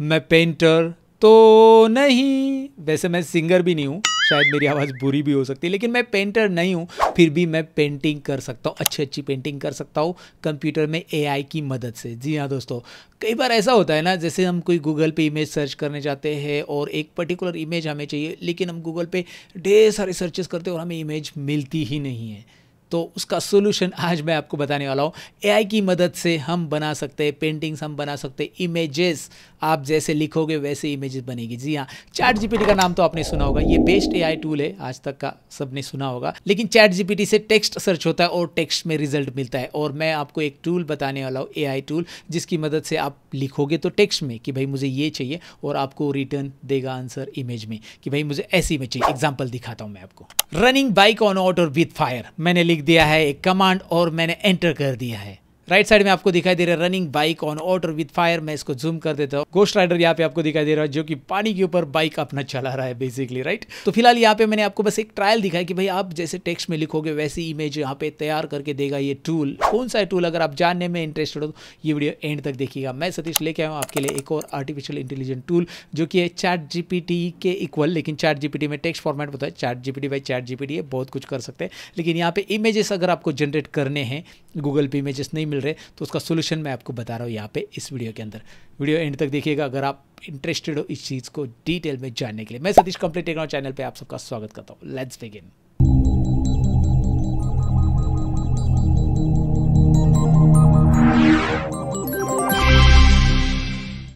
मैं पेंटर तो नहीं वैसे मैं सिंगर भी नहीं हूँ शायद मेरी आवाज़ बुरी भी हो सकती है लेकिन मैं पेंटर नहीं हूँ फिर भी मैं पेंटिंग कर सकता हूँ अच्छी अच्छी पेंटिंग कर सकता हूँ कंप्यूटर में एआई की मदद से जी हाँ दोस्तों कई बार ऐसा होता है ना जैसे हम कोई गूगल पे इमेज सर्च करने जाते हैं और एक पर्टिकुलर इमेज हमें चाहिए लेकिन हम गूगल पे ढेर सारे सर्चेस करते हैं और हमें इमेज मिलती ही नहीं है तो उसका सोल्यूशन आज मैं आपको बताने वाला हूँ एआई की मदद से हम बना सकते हैं पेंटिंग्स हम बना सकते हैं इमेजेस आप जैसे लिखोगे वैसे इमेजेस बनेगी जी हाँ चैट जीपीटी का नाम तो आपने सुना होगा ये बेस्ट एआई टूल है आज तक का सबने सुना होगा लेकिन चैट जीपीटी से टेक्स्ट सर्च होता है और टेक्स्ट में रिजल्ट मिलता है और मैं आपको एक टूल बताने वाला हूँ एआई टूल जिसकी मदद से आप लिखोगे तो टेक्स्ट में कि भाई मुझे ये चाहिए और आपको रिटर्न देगा आंसर इमेज में कि भाई मुझे ऐसी इमेज चाहिए एग्जाम्पल दिखाता हूँ मैं आपको running bike on water with fire मैंने लिख दिया है एक कमांड और मैंने एंटर कर दिया है राइट साइड में आपको दिखाई दे रहा है running bike on water with fire मैं इसको जूम कर देता हूँ गोस्ट राइडर यहाँ पे आपको दिखाई दे रहा है जो कि पानी के ऊपर बाइक अपना चला रहा है बेसिकली राइट तो फिलहाल यहाँ पे मैंने आपको बस एक ट्रायल दिखाया कि भाई आप जैसे टेक्स्ट में लिखोगे वैसी इमेज यहाँ पे तैयार करके देगा ये टूल कौन सा टूल अगर आप जानने में इंटरेस्टेड हो तो ये वीडियो एंड तक देखिएगा मैं सतीश लेके आया हूँ आपके लिए एक और आर्टिफिशियल इंटेलिजेंट टूल जो कि है चैट जीपीटी के इक्वल लेकिन चैट जीपीटी में टेक्स्ट फॉर्मेट होता है chat GPT by chat GPT है बहुत कुछ कर सकते हैं लेकिन यहाँ पे इमेजेस अगर आपको जनरेट करने हैं गूगल पे इमेजेस नहीं मिल रहे तो उसका सोल्यूशन मैं आपको बता रहा हूँ यहाँ पे इस वीडियो के अंदर वीडियो एंड तक देखिएगा अगर आप इंटरेस्टेड हो इस चीज़ को डिटेल में जानने के लिए मैं सतीश कंप्लीट टेक्नोलॉजी चैनल पर आप सबका स्वागत करता हूँ लेट्स बिगिन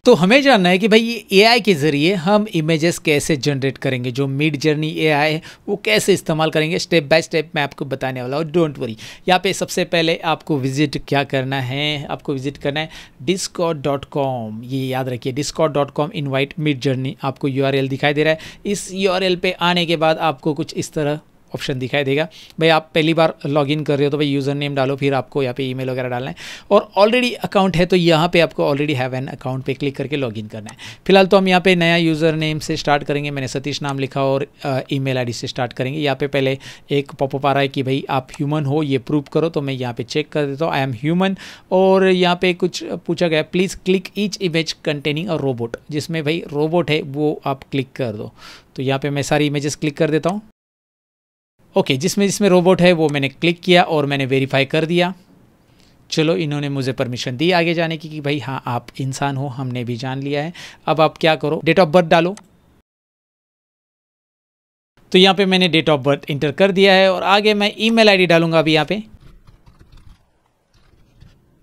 तो हमें जानना है कि भाई ये ए के ज़रिए हम इमेजेस कैसे जनरेट करेंगे जो मिड जर्नी ए है वो कैसे इस्तेमाल करेंगे स्टेप बाय स्टेप मैं आपको बताने वाला हूँ डोंट वरी यहाँ पे सबसे पहले आपको विजिट क्या करना है आपको विजिट करना है डिस्कॉट डॉट कॉम ये याद रखिए Discord dot com invite Midjourney आपको यू दिखाई दे रहा है इस यू पे आने के बाद आपको कुछ इस तरह ऑप्शन दिखाई देगा भाई आप पहली बार लॉगिन कर रहे हो तो भाई यूज़र नेम डालो फिर आपको यहाँ पे ईमेल वगैरह डालना है और ऑलरेडी अकाउंट है तो यहाँ पे आपको ऑलरेडी हैव एन अकाउंट पे क्लिक करके लॉगिन करना है फिलहाल तो हम यहाँ पे नया यूज़र नेम से स्टार्ट करेंगे मैंने सतीश नाम लिखा और ई मेल से स्टार्ट करेंगे यहाँ पे पहले एक पॉपअप आ रहा है कि भाई आप ह्यूमन हो ये प्रूव करो तो मैं यहाँ पर चेक कर देता हूँ आई एम ह्यूमन और यहाँ पर कुछ पूछा गया please click each image containing a robot जिसमें भाई रोबोट है वो आप क्लिक कर दो तो यहाँ पर मैं सारी इमेजेस क्लिक कर देता हूँ ओके जिसमें जिसमें रोबोट है वो मैंने क्लिक किया और मैंने वेरीफाई कर दिया चलो इन्होंने मुझे परमिशन दी आगे जाने की कि भाई हाँ आप इंसान हो हमने भी जान लिया है अब आप क्या करो डेट ऑफ बर्थ डालो तो यहाँ पे मैंने डेट ऑफ बर्थ इंटर कर दिया है और आगे मैं ईमेल आईडी डालूंगा अभी यहाँ पे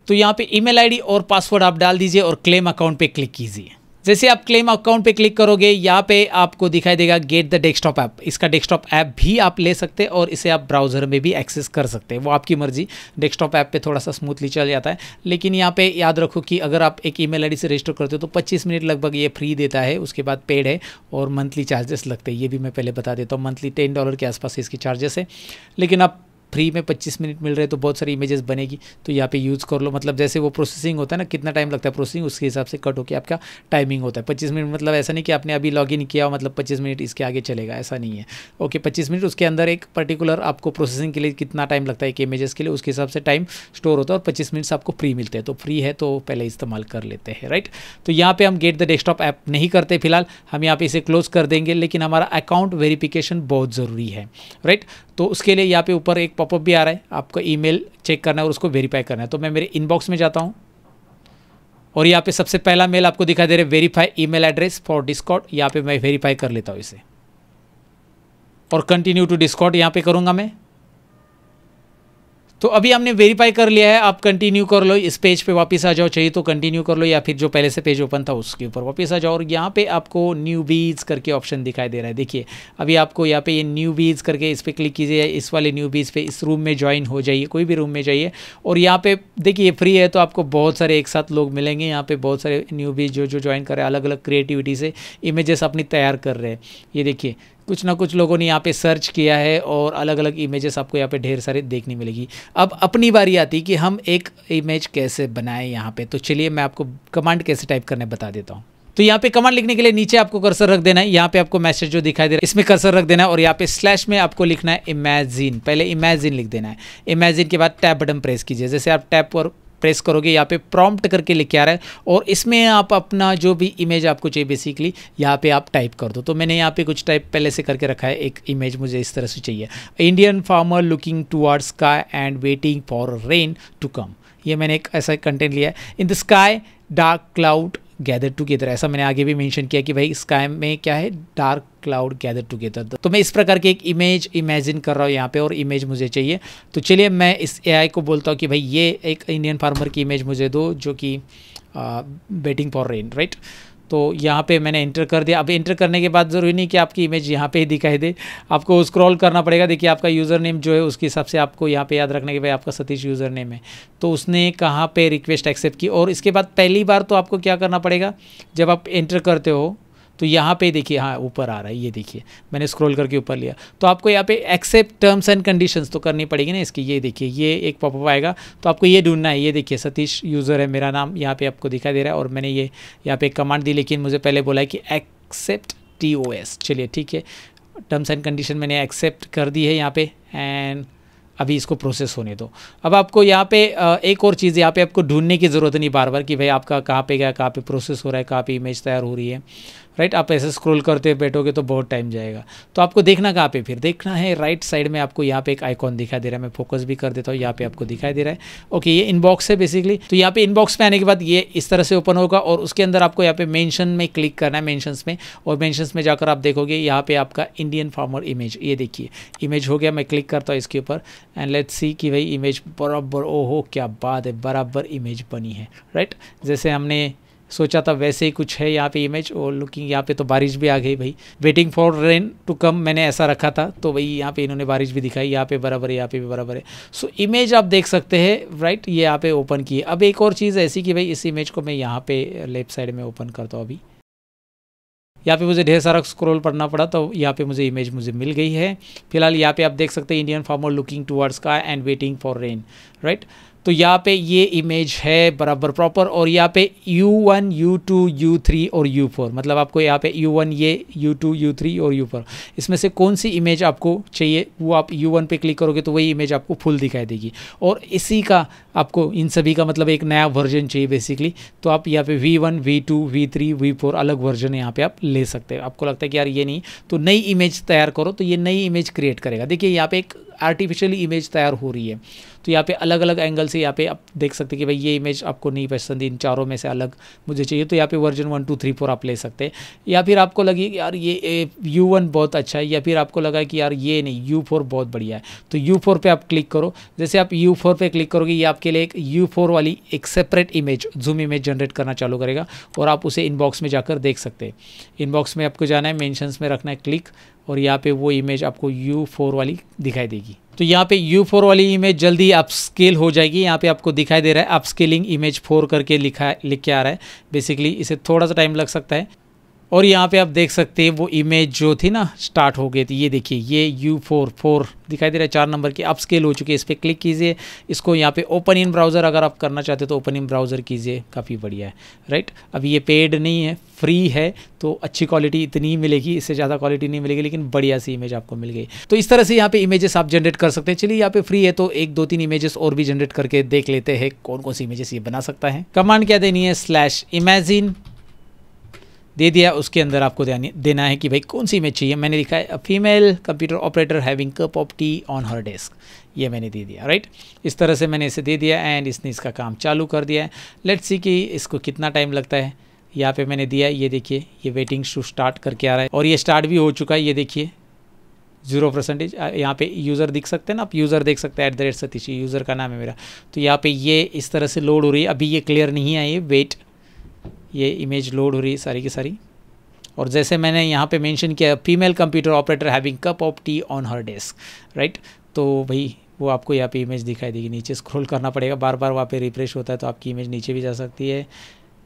तो यहाँ पे ईमेल आईडी और पासवर्ड आप डाल दीजिए और क्लेम अकाउंट पे क्लिक कीजिए जैसे आप क्लेम अकाउंट पे क्लिक करोगे यहाँ पे आपको दिखाई देगा गेट द डेस्कटॉप ऐप इसका डेस्कटॉप ऐप भी आप ले सकते हैं और इसे आप ब्राउज़र में भी एक्सेस कर सकते हैं वो आपकी मर्जी डेस्कटॉप ऐप पे थोड़ा सा स्मूथली चल जाता है लेकिन यहाँ पे याद रखो कि अगर आप एक ईमेल आईडी से रजिस्टर करते हो तो 25 मिनट लगभग ये फ्री देता है उसके बाद पेड है और मंथली चार्जेस लगते हैं ये भी मैं पहले बता देता हूँ मंथली टेन डॉलर के आसपास इसके चार्जेस है लेकिन आप फ्री में पच्चीस मिनट मिल रहे तो बहुत सारी इमेजेस बनेगी तो यहाँ पे यूज़ कर लो मतलब जैसे वो प्रोसेसिंग होता है ना कितना टाइम लगता है प्रोसेसिंग उसके हिसाब से कट होकर आपका टाइमिंग होता है पच्चीस मिनट मतलब ऐसा नहीं कि आपने अभी लॉग किया मतलब पच्चीस मिनट इसके आगे चलेगा ऐसा नहीं है ओके पच्चीस मिनट उसके अंदर एक पर्टिकुलर आपको प्रोसेसिंग के लिए कितना टाइम लगता है एक इमेजेस के लिए उसके हिसाब से टाइम स्टोर होता है और पच्चीस मिनट्स आपको फ्री मिलते हैं तो फ्री है तो पहले इस्तेमाल कर लेते हैं राइट तो यहाँ पर हम गेट द डेस्कटॉप ऐप नहीं करते फिलहाल हम यहाँ पर इसे क्लोज कर देंगे लेकिन हमारा अकाउंट वेरिफिकेशन बहुत ज़रूरी है राइट तो उसके लिए यहाँ पे ऊपर एक पॉपअप भी आ रहा है आपका ईमेल चेक करना है और उसको वेरीफाई करना है तो मैं मेरे इनबॉक्स में जाता हूँ और यहाँ पे सबसे पहला मेल आपको दिखाई दे रहा है verify email address for Discord यहाँ पे मैं वेरीफाई कर लेता हूँ इसे और कंटिन्यू टू डिस्कॉट यहाँ पे करूँगा मैं तो अभी हमने वेरीफाई कर लिया है आप कंटिन्यू कर लो इस पेज पे वापस आ जाओ चाहिए तो कंटिन्यू कर लो या फिर जो पहले से पेज ओपन था उसके ऊपर वापस आ जाओ और यहाँ पे आपको न्यू बीज करके ऑप्शन दिखाई दे रहा है देखिए अभी आपको यहाँ पे ये न्यू बीज करके इस पर क्लिक कीजिए इस वाले न्यू बीज पे इस रूम में ज्वाइन हो जाइए कोई भी रूम में जाइए और यहाँ पे देखिए फ्री है तो आपको बहुत सारे एक साथ लोग मिलेंगे यहाँ पर बहुत सारे न्यू बीज जो जो ज्वाइन कर रहे हैं अलग अलग क्रिएटिविटी से इमेजेस अपनी तैयार कर रहे हैं ये देखिए कुछ ना कुछ लोगों ने यहाँ पे सर्च किया है और अलग अलग इमेजेस आपको यहाँ पे ढेर सारे देखने मिलेगी अब अपनी बारी आती कि हम एक इमेज कैसे बनाएं यहाँ पे तो चलिए मैं आपको कमांड कैसे टाइप करने बता देता हूँ तो यहाँ पे कमांड लिखने के लिए नीचे आपको कर्सर रख देना है यहाँ पे आपको मैसेज जो दिखाई दे रहा है इसमें कर्सर रख देना है और यहाँ पे स्लैश में आपको लिखना है इमेजिन पहले इमेजिन लिख देना है इमेजिन के बाद टैप बटन प्रेस कीजिए जैसे आप टैप पर प्रेस करोगे यहाँ पे प्रॉम्प्ट करके लिखे आ रहा है और इसमें आप अपना जो भी इमेज आपको चाहिए बेसिकली यहाँ पे आप टाइप कर दो तो मैंने यहाँ पे कुछ टाइप पहले से करके रखा है एक इमेज मुझे इस तरह से चाहिए Indian farmer looking towards sky and waiting for rain to come ये मैंने एक ऐसा कंटेंट लिया है in the sky dark cloud gather together ऐसा मैंने आगे भी मेंशन किया कि भाई स्काई में क्या है डार्क क्लाउड गैदर टुगेदर तो मैं इस प्रकार की एक इमेज इमेजिन कर रहा हूँ यहाँ पे और इमेज मुझे चाहिए तो चलिए मैं इस एआई को बोलता हूँ कि भाई ये एक इंडियन फार्मर की इमेज मुझे दो जो कि बेटिंग फॉर रेन राइट तो यहाँ पे मैंने इंटर कर दिया अब इंटर करने के बाद ज़रूरी नहीं कि आपकी इमेज यहाँ पे ही दिखाई दे आपको स्क्रॉल करना पड़ेगा देखिए आपका यूज़र नेम जो है उसके हिसाब से आपको यहाँ पे याद रखने के भाई आपका सतीश यूज़र नेम है तो उसने कहाँ पे रिक्वेस्ट एक्सेप्ट की और इसके बाद पहली बार तो आपको क्या करना पड़ेगा जब आप इंटर करते हो तो यहाँ पे देखिए हाँ ऊपर आ रहा है ये देखिए मैंने स्क्रॉल करके ऊपर लिया तो आपको यहाँ पे एक्सेप्ट टर्म्स एंड कंडीशंस तो करनी पड़ेगी ना इसकी ये देखिए ये एक पॉपअप आएगा तो आपको ये ढूंढना है ये देखिए सतीश यूज़र है मेरा नाम यहाँ पे आपको दिखाई दे रहा है और मैंने ये यहाँ पे कमांड दी लेकिन मुझे पहले बोला है कि एक्सेप्ट टी ओ एस चलिए ठीक है टर्म्स एंड कंडीशन मैंने एक्सेप्ट कर दी है यहाँ पर एंड अभी इसको प्रोसेस होने दो अब आपको यहाँ पे एक और चीज़ यहाँ पे आपको ढूंढने की ज़रूरत नहीं बार बार कि भाई आपका कहाँ पे गया कहाँ पे प्रोसेस हो रहा है कहाँ पे इमेज तैयार हो रही है राइट आप ऐसे स्क्रॉल करते बैठोगे तो बहुत टाइम जाएगा तो आपको देखना कहाँ पे फिर देखना है राइट साइड में आपको यहाँ पे एक आइकॉन दिखाई दे रहा है मैं फोकस भी कर देता हूँ यहाँ पे आपको दिखाई दे रहा है ओके ये इनबॉक्स है बेसिकली तो यहाँ पे इनबॉक्स में आने के बाद ये इस तरह से ओपन होगा और उसके अंदर आपको यहाँ पे मैंशन में क्लिक करना है मैंशंस में और मैंशंस में जाकर आप देखोगे यहाँ पे आपका इंडियन फार्मर इमेज ये देखिए इमेज हो गया मैं क्लिक करता हूँ इसके ऊपर एंड लेट्स सी कि भाई इमेज बराबर ओहो क्या बात है बराबर इमेज बनी है राइट जैसे हमने सोचा था वैसे ही कुछ है यहाँ पे इमेज और लुकिंग यहाँ पे तो बारिश भी आ गई भाई waiting for rain to come मैंने ऐसा रखा था तो भाई यहाँ पे इन्होंने बारिश भी दिखाई यहाँ पे बराबर है यहाँ पे भी बराबर है सो इमेज आप देख सकते हैं राइट ये यहाँ पे ओपन की है अब एक और चीज़ ऐसी कि भाई इस इमेज को मैं यहाँ पे लेफ्ट साइड में ओपन करता हूँ अभी यहाँ पे मुझे ढेर सारा स्क्रॉल पढ़ना पड़ा तो यहाँ पे मुझे इमेज मुझे मिल गई है फिलहाल यहाँ पे आप देख सकते हैं इंडियन फार्मर लुकिंग टूवर्ड्स का and waiting for rain right तो यहाँ पे ये इमेज है बराबर प्रॉपर और यहाँ पे U1, U2, U3 और U4 मतलब आपको यहाँ पे U1 ये U2, U3 और U4 इसमें से कौन सी इमेज आपको चाहिए वो आप U1 पे क्लिक करोगे तो वही इमेज आपको फुल दिखाई देगी और इसी का आपको इन सभी का मतलब एक नया वर्जन चाहिए बेसिकली तो आप यहाँ पे V1, V2, V3, V4 अलग वर्जन यहाँ पर आप ले सकते हैं आपको लगता है कि यार ये नहीं तो नई इमेज तैयार करो तो ये नई इमेज क्रिएट करेगा देखिए यहाँ पर एक आर्टिफिशियल इमेज तैयार हो रही है तो यहाँ पे अलग अलग एंगल से यहाँ पे आप देख सकते कि भाई ये इमेज आपको नहीं पसंद इन चारों में से अलग मुझे चाहिए तो यहाँ पे version one two three four आप ले सकते हैं या फिर आपको लगी कि यार ये यू वन बहुत अच्छा है या फिर आपको लगा कि यार ये नहीं यू फोर बहुत बढ़िया है तो यू फोर पर आप क्लिक करो जैसे आप यू फोर पर क्लिक करोगे ये आपके लिए एक यू फोर वाली एक separate image zoom image generate करना चालू करेगा और आप उसे इनबॉक्स में जाकर देख सकते हैं इनबॉक्स में आपको जाना है मैंशंस में रखना है क्लिक और यहाँ पे वो इमेज आपको U4 वाली दिखाई देगी तो यहाँ पे U4 वाली इमेज जल्दी आप स्केल हो जाएगी यहाँ पे आपको दिखाई दे रहा है आप स्केलिंग इमेज फोर करके लिखा लिख के आ रहा है बेसिकली इसे थोड़ा सा टाइम लग सकता है और यहाँ पे आप देख सकते हैं वो इमेज जो थी ना स्टार्ट हो गई थी ये देखिए ये यू फोर फोर दिखाई दे रहा है चार नंबर की अप स्केल हो चुकी है इस पर क्लिक कीजिए इसको यहाँ पे ओपन इन ब्राउज़र अगर आप करना चाहते हो तो ओपन इन ब्राउज़र कीजिए काफ़ी बढ़िया है राइट अब ये पेड नहीं है फ्री है तो अच्छी क्वालिटी इतनी ही मिलेगी इससे ज़्यादा क्वालिटी नहीं मिलेगी लेकिन बढ़िया सी इमेज आपको मिल गई तो इस तरह से यहाँ पे इमेजेस आप जनरेट कर सकते हैं चलिए यहाँ पे फ्री है तो एक दो तीन इमेजेस और भी जनरेट करके देख लेते हैं कौन कौन सी इमेजेस ये बना सकता है कमांड क्या देनी है स्लैश इमेजिन दे दिया उसके अंदर आपको देना है कि भाई कौन सी इमेज चाहिए मैंने लिखा है female computer operator having cup of tea on her desk ये मैंने दे दिया राइट इस तरह से मैंने इसे दे दिया एंड इसने इसका काम चालू कर दिया है लेट्स सी कि इसको कितना टाइम लगता है यहाँ पे मैंने दिया ये देखिए ये वेटिंग शू स्टार्ट करके आ रहा है और ये स्टार्ट भी हो चुका है ये देखिए जीरो परसेंटेज यहाँ पे यूज़र दिख सकते हैं ना आप यूज़र देख सकते हैं एट द यूज़र का नाम है मेरा तो यहाँ पे ये इस तरह से लोड हो रही है अभी ये क्लियर नहीं आई वेट ये इमेज लोड हो रही है सारी की सारी और जैसे मैंने यहाँ पे मेंशन किया female computer operator having cup of tea on her desk right तो भाई वो आपको यहाँ पे इमेज दिखाई देगी नीचे स्क्रॉल करना पड़ेगा बार बार वहाँ पे रिफ्रेश होता है तो आपकी इमेज नीचे भी जा सकती है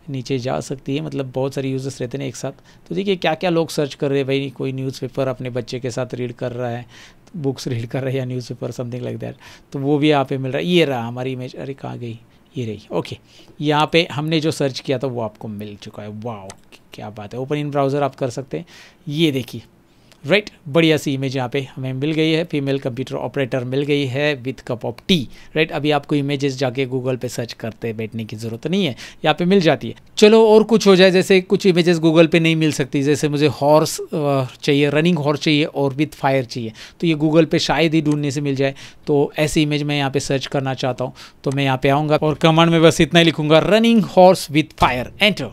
नीचे जा सकती है मतलब बहुत सारे यूज़र्स रहते हैं एक साथ तो देखिए क्या क्या लोग सर्च कर रहे हैं भाई कोई न्यूज़पेपर अपने बच्चे के साथ रीड कर रहा है बुक्स रीड कर रहा है या न्यूज़पेपर समथिंग लाइक दैट तो वो भी यहाँ पे मिल रहा है ये रहा हमारी इमेज अरे कहाँ गई ये रही ओके यहाँ पे हमने जो सर्च किया था वो आपको मिल चुका है वाह क्या बात है ओपन इन ब्राउज़र आप कर सकते हैं ये देखिए राइट बढ़िया सी इमेज यहाँ पे हमें मिल गई है फीमेल कंप्यूटर ऑपरेटर मिल गई है with cup of tea right अभी आपको इमेजेस जाके गूगल पे सर्च करते बैठने की ज़रूरत नहीं है यहाँ पे मिल जाती है चलो और कुछ हो जाए जैसे कुछ इमेजेस गूगल पे नहीं मिल सकती जैसे मुझे हॉर्स चाहिए रनिंग हॉर्स चाहिए और विथ फायर चाहिए तो ये गूगल पे शायद ही ढूंढने से मिल जाए तो ऐसी इमेज मैं यहाँ पे सर्च करना चाहता हूँ तो मैं यहाँ पे आऊँगा और कमांड में बस इतना ही लिखूँगा running horse with fire enter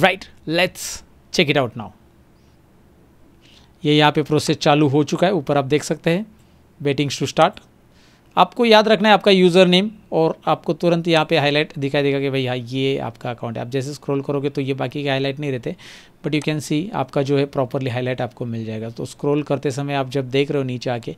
right let's check it out now ये यहाँ पे प्रोसेस चालू हो चुका है ऊपर आप देख सकते हैं वेटिंग टू स्टार्ट आपको याद रखना है आपका यूज़र नेम और आपको तुरंत यहाँ पे हाईलाइट दिखाई देगा कि भाई हाँ ये आपका अकाउंट है आप जैसे स्क्रॉल करोगे तो ये बाकी के हाईलाइट नहीं रहते बट यू कैन सी आपका जो है प्रॉपरली हाईलाइट आपको मिल जाएगा तो स्क्रॉल करते समय आप जब देख रहे हो नीचे आके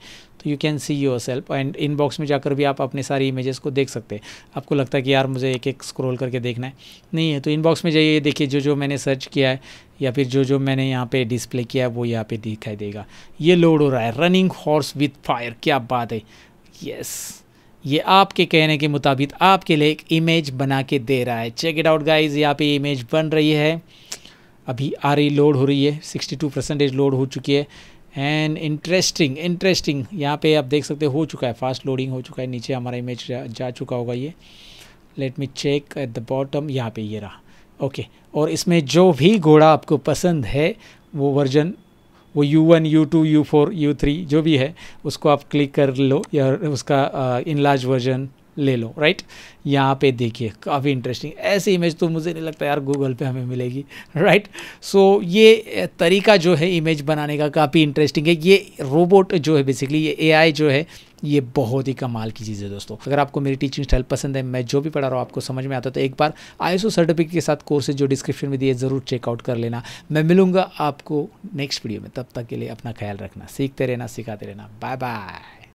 तो you can see yourself and inbox में जाकर भी आप अपने सारी इमेजेस को देख सकते हैं आपको लगता है कि यार मुझे एक एक स्क्रोल करके देखना है नहीं है तो इनबॉक्स में जाइए देखिए जो जो मैंने सर्च किया है या फिर जो जो मैंने यहाँ पे डिस्प्ले किया वो यहाँ पे दिखाई देगा ये लोड हो रहा है रनिंग हॉर्स विथ फायर क्या बात है यस ये आपके कहने के मुताबिक आपके लिए एक इमेज बना के दे रहा है चेक इट आउट गाइज यहाँ पे इमेज बन रही है अभी आ रही लोड हो रही है 62 परसेंटेज लोड हो चुकी है एंड इंटरेस्टिंग इंटरेस्टिंग यहाँ पे आप देख सकते हो चुका है फास्ट लोडिंग हो चुका है नीचे हमारा इमेज जा, जा चुका होगा ये let me check at the bottom यहाँ पे ये रहा ओके और इसमें जो भी घोड़ा आपको पसंद है वो वर्जन वो U one U two U four U three जो भी है उसको आप क्लिक कर लो या उसका इनलाज uh, वर्जन ले लो राइट यहाँ पे देखिए काफ़ी इंटरेस्टिंग ऐसी इमेज तो मुझे नहीं लगता यार गूगल पे हमें मिलेगी राइट सो so, ये तरीका जो है इमेज बनाने का काफ़ी इंटरेस्टिंग है ये रोबोट जो है बेसिकली ये एआई जो है ये बहुत ही कमाल की चीज़ है दोस्तों अगर आपको मेरी टीचिंग स्टाइल पसंद है मैं जो भी पढ़ा रहा हूँ आपको समझ में आता तो एक बार आई सर्टिफिकेट के साथ कोर्सेज जो डिस्क्रिप्शन में दिए ज़रूर चेकआउट कर लेना मैं मिलूंगा आपको नेक्स्ट वीडियो में तब तक के लिए अपना ख्याल रखना सीखते रहना सिखाते रहना बाय बाय